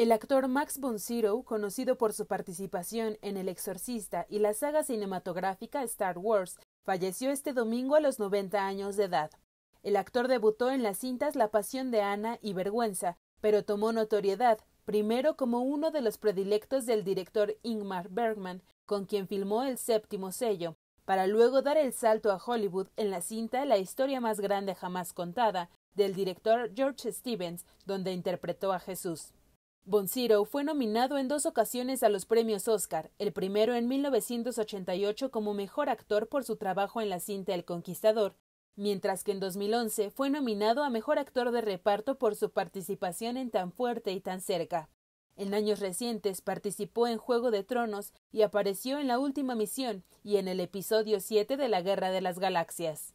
El actor Max von Sydow, conocido por su participación en El Exorcista y la saga cinematográfica Star Wars, falleció este domingo a los 90 años de edad. El actor debutó en las cintas La Pasión de Ana y Vergüenza, pero tomó notoriedad, primero como uno de los predilectos del director Ingmar Bergman, con quien filmó El séptimo sello, para luego dar el salto a Hollywood en la cinta La historia más grande jamás contada, del director George Stevens, donde interpretó a Jesús. Bonsiro fue nominado en dos ocasiones a los premios Oscar, el primero en 1988 como mejor actor por su trabajo en la cinta El Conquistador, mientras que en 2011 fue nominado a mejor actor de reparto por su participación en Tan fuerte y tan cerca. En años recientes participó en Juego de Tronos y apareció en La Última Misión y en el episodio 7 de la Guerra de las Galaxias.